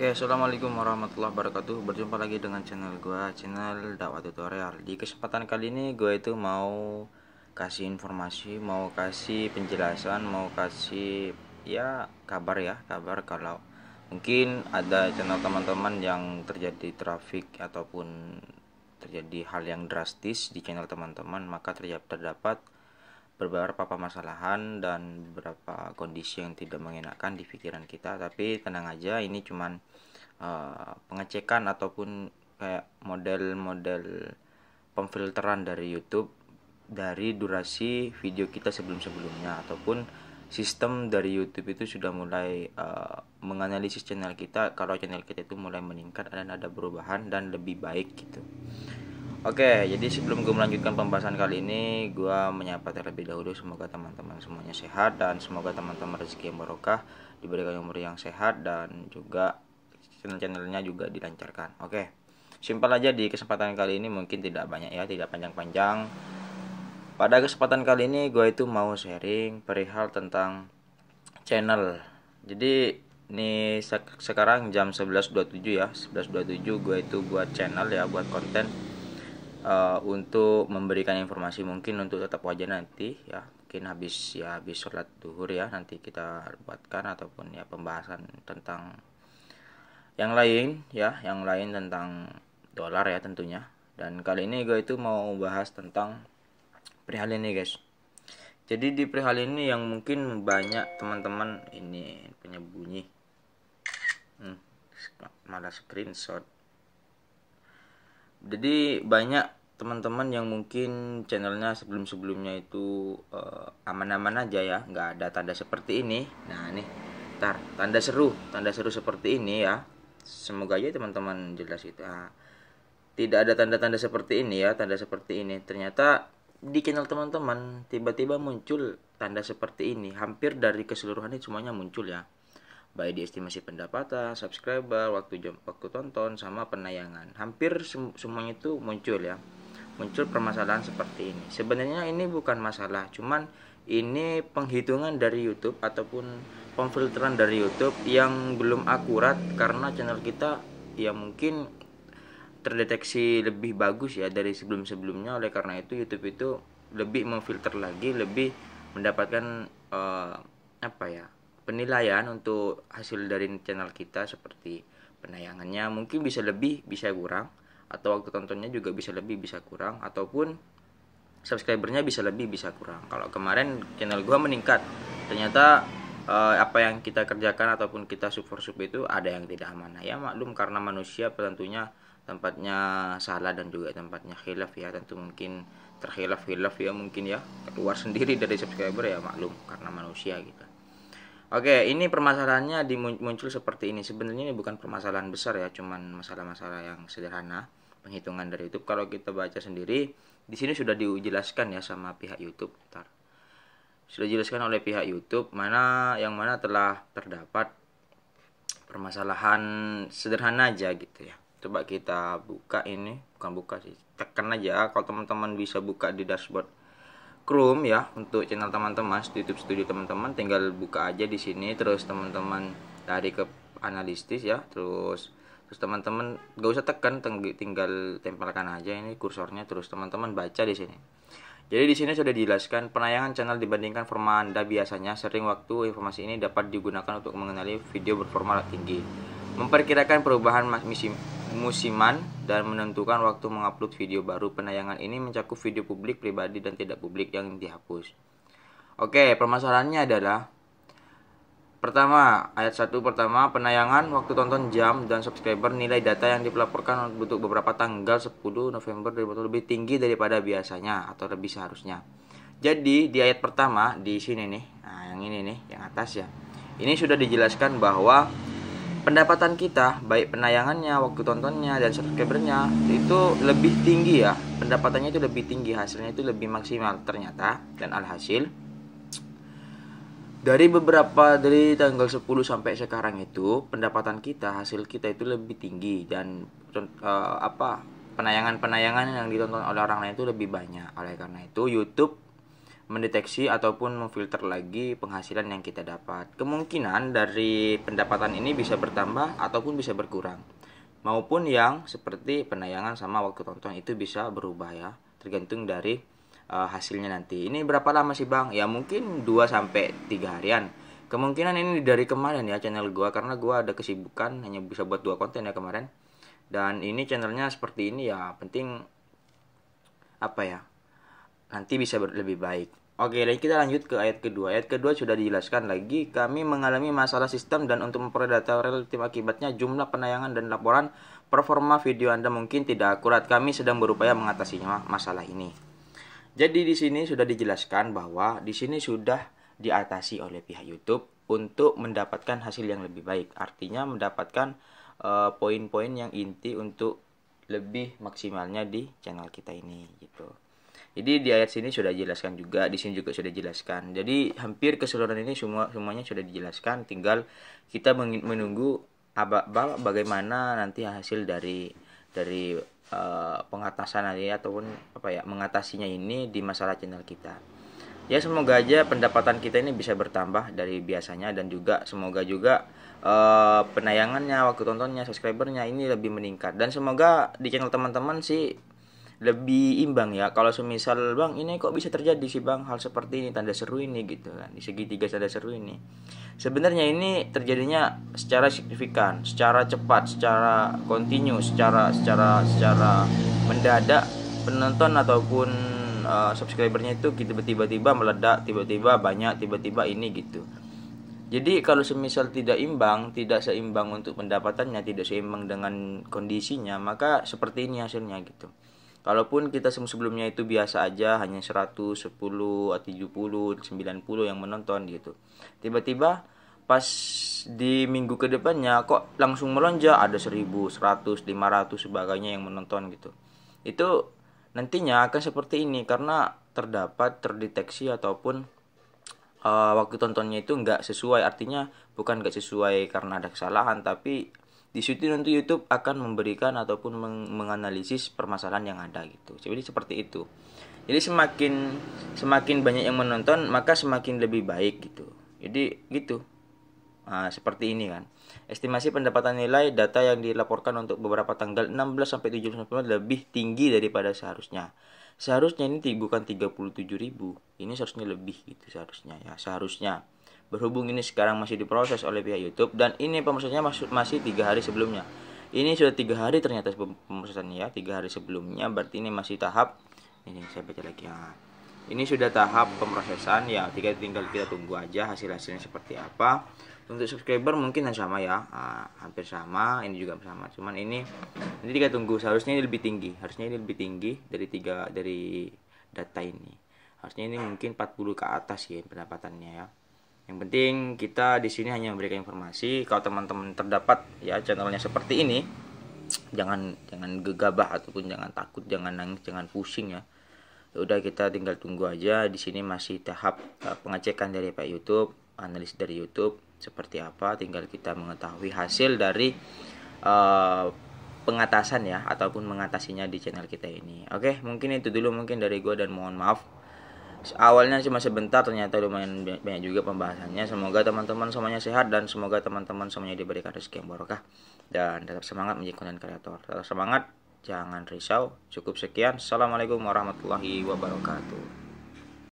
Oke, okay, assalamualaikum warahmatullahi wabarakatuh. Berjumpa lagi dengan channel gue, channel dakwah tutorial. Di kesempatan kali ini gue itu mau kasih informasi, mau kasih penjelasan, mau kasih ya kabar ya, kabar kalau mungkin ada channel teman-teman yang terjadi trafik ataupun terjadi hal yang drastis di channel teman-teman, maka terdapat beberapa permasalahan dan beberapa kondisi yang tidak mengenakan di pikiran kita tapi tenang aja ini cuman uh, pengecekan ataupun kayak model-model pemfilteran dari YouTube dari durasi video kita sebelum-sebelumnya ataupun sistem dari YouTube itu sudah mulai uh, menganalisis channel kita kalau channel kita itu mulai meningkat dan ada perubahan dan lebih baik gitu. Oke, jadi sebelum gue melanjutkan pembahasan kali ini, gue menyapa terlebih dahulu. Semoga teman-teman semuanya sehat dan semoga teman-teman rezeki yang barokah, diberikan umur yang sehat dan juga channel-channelnya juga dilancarkan oke okay. simpel aja di kesempatan kali ini mungkin tidak banyak ya tidak panjang-panjang pada kesempatan kali ini gue itu mau sharing perihal tentang channel jadi ini sekarang jam 11.27 ya 11.27 gue itu buat channel ya buat konten uh, untuk memberikan informasi mungkin untuk tetap wajah nanti ya mungkin habis ya habis sholat duhur ya nanti kita buatkan ataupun ya pembahasan tentang yang lain ya yang lain tentang dolar ya tentunya dan kali ini gue itu mau bahas tentang perihal ini guys jadi di perihal ini yang mungkin banyak teman-teman ini punya bunyi hmm, malah screenshot jadi banyak teman-teman yang mungkin channelnya sebelum-sebelumnya itu eh, aman-aman uh, aja ya nggak ada tanda seperti ini nah nih ntar tanda seru tanda seru seperti ini ya semoga aja teman-teman jelas itu nah, tidak ada tanda-tanda seperti ini ya tanda seperti ini ternyata di channel teman-teman tiba-tiba muncul tanda seperti ini hampir dari keseluruhan ini semuanya muncul ya baik di estimasi pendapatan subscriber waktu jam waktu tonton sama penayangan hampir sem semuanya itu muncul ya muncul permasalahan seperti ini sebenarnya ini bukan masalah cuman ini penghitungan dari YouTube ataupun pemfilteran dari YouTube yang belum akurat karena channel kita ya mungkin terdeteksi lebih bagus ya dari sebelum-sebelumnya oleh karena itu YouTube itu lebih memfilter lagi lebih mendapatkan uh, apa ya penilaian untuk hasil dari channel kita seperti penayangannya mungkin bisa lebih bisa kurang atau waktu tontonnya juga bisa lebih bisa kurang ataupun subscribernya bisa lebih bisa kurang kalau kemarin channel gua meningkat ternyata Eh, apa yang kita kerjakan ataupun kita support sub itu ada yang tidak amanah ya maklum karena manusia tentunya tempatnya salah dan juga tempatnya khilaf ya tentu mungkin terkhilaf khilaf ya mungkin ya keluar sendiri dari subscriber ya maklum karena manusia gitu Oke, ini permasalahannya dimuncul seperti ini. Sebenarnya ini bukan permasalahan besar ya, cuman masalah-masalah yang sederhana penghitungan dari YouTube. Kalau kita baca sendiri, di sini sudah dijelaskan ya sama pihak YouTube. Bentar sudah dijelaskan oleh pihak YouTube mana yang mana telah terdapat permasalahan sederhana aja gitu ya. Coba kita buka ini, bukan buka sih, tekan aja kalau teman-teman bisa buka di dashboard Chrome ya untuk channel teman-teman YouTube Studio teman-teman tinggal buka aja di sini terus teman-teman tarik ke analistis ya terus terus teman-teman gak usah tekan tinggal tempelkan aja ini kursornya terus teman-teman baca di sini jadi di sini sudah dijelaskan penayangan channel dibandingkan format Anda biasanya sering waktu informasi ini dapat digunakan untuk mengenali video berformat tinggi, memperkirakan perubahan musiman dan menentukan waktu mengupload video baru. Penayangan ini mencakup video publik, pribadi dan tidak publik yang dihapus. Oke, permasalahannya adalah Pertama, ayat 1 pertama, penayangan waktu tonton jam dan subscriber nilai data yang dilaporkan untuk beberapa tanggal 10 November 2020 lebih tinggi daripada biasanya atau lebih seharusnya. Jadi di ayat pertama di sini nih, nah yang ini nih, yang atas ya. Ini sudah dijelaskan bahwa pendapatan kita baik penayangannya, waktu tontonnya dan subscribernya itu lebih tinggi ya. Pendapatannya itu lebih tinggi, hasilnya itu lebih maksimal ternyata dan alhasil dari beberapa dari tanggal 10 sampai sekarang itu pendapatan kita hasil kita itu lebih tinggi dan uh, apa penayangan-penayangan yang ditonton oleh orang lain itu lebih banyak oleh karena itu YouTube mendeteksi ataupun memfilter lagi penghasilan yang kita dapat kemungkinan dari pendapatan ini bisa bertambah ataupun bisa berkurang maupun yang seperti penayangan sama waktu tonton itu bisa berubah ya tergantung dari uh, hasilnya nanti. Ini berapa lama sih Bang? Ya mungkin 2 sampai tiga harian. Kemungkinan ini dari kemarin ya channel gua karena gua ada kesibukan hanya bisa buat dua konten ya kemarin. Dan ini channelnya seperti ini ya penting apa ya? Nanti bisa lebih baik. Oke, dan kita lanjut ke ayat kedua. Ayat kedua sudah dijelaskan lagi. Kami mengalami masalah sistem dan untuk memperoleh data relatif akibatnya jumlah penayangan dan laporan performa video Anda mungkin tidak akurat. Kami sedang berupaya mengatasinya masalah ini. Jadi di sini sudah dijelaskan bahwa di sini sudah diatasi oleh pihak YouTube untuk mendapatkan hasil yang lebih baik. Artinya mendapatkan eh, poin-poin uh, yang inti untuk lebih maksimalnya di channel kita ini gitu. Jadi di ayat sini sudah dijelaskan juga, di sini juga sudah dijelaskan. Jadi hampir keseluruhan ini semua semuanya sudah dijelaskan, tinggal kita menunggu bagaimana nanti hasil dari dari uh, pengatasan ini ya, ataupun apa ya mengatasinya ini di masalah channel kita ya semoga aja pendapatan kita ini bisa bertambah dari biasanya dan juga semoga juga uh, penayangannya waktu tontonnya subscribernya ini lebih meningkat dan semoga di channel teman-teman sih lebih imbang ya kalau semisal bang ini kok bisa terjadi sih bang hal seperti ini tanda seru ini gitu kan di segitiga tanda seru ini sebenarnya ini terjadinya secara signifikan secara cepat secara kontinu secara secara secara mendadak penonton ataupun uh, subscribernya itu gitu, tiba-tiba meledak tiba-tiba banyak tiba-tiba ini gitu jadi kalau semisal tidak imbang, tidak seimbang untuk pendapatannya, tidak seimbang dengan kondisinya, maka seperti ini hasilnya gitu. Kalaupun kita sebelumnya itu biasa aja hanya 110 atau 70, 90 yang menonton gitu. Tiba-tiba pas di minggu kedepannya kok langsung melonjak ada 1000, 100, 500 sebagainya yang menonton gitu. Itu nantinya akan seperti ini karena terdapat terdeteksi ataupun uh, waktu tontonnya itu nggak sesuai artinya bukan nggak sesuai karena ada kesalahan tapi di situ nanti YouTube akan memberikan ataupun meng menganalisis permasalahan yang ada gitu. Jadi seperti itu. Jadi semakin semakin banyak yang menonton maka semakin lebih baik gitu. Jadi gitu. Nah, seperti ini kan. Estimasi pendapatan nilai data yang dilaporkan untuk beberapa tanggal 16 sampai 17 lebih tinggi daripada seharusnya. Seharusnya ini bukan 37.000, ini seharusnya lebih gitu seharusnya ya, seharusnya. Berhubung ini sekarang masih diproses oleh pihak YouTube dan ini masuk masih tiga hari sebelumnya. Ini sudah tiga hari ternyata pemesannya ya, tiga hari sebelumnya. Berarti ini masih tahap ini saya baca lagi ya. Ini sudah tahap pemrosesan ya, tiga tinggal kita tunggu aja hasil hasilnya seperti apa. Untuk subscriber mungkin sama ya, nah, hampir sama, ini juga sama. Cuman ini nanti kita tunggu seharusnya ini lebih tinggi, harusnya ini lebih tinggi dari tiga dari data ini. Harusnya ini mungkin 40 ke atas ya pendapatannya ya. Yang penting kita di sini hanya memberikan informasi. Kalau teman-teman terdapat ya channelnya seperti ini, jangan jangan gegabah ataupun jangan takut, jangan nangis, jangan pusing ya. ya udah kita tinggal tunggu aja. Di sini masih tahap eh, pengecekan dari Pak YouTube, analis dari YouTube seperti apa. Tinggal kita mengetahui hasil dari uh, pengatasan ya ataupun mengatasinya di channel kita ini. Oke, mungkin itu dulu mungkin dari gue dan mohon maaf awalnya cuma sebentar ternyata lumayan banyak juga pembahasannya semoga teman-teman semuanya sehat dan semoga teman-teman semuanya diberikan rezeki yang barokah dan tetap semangat menjadi konten kreator tetap semangat jangan risau cukup sekian assalamualaikum warahmatullahi wabarakatuh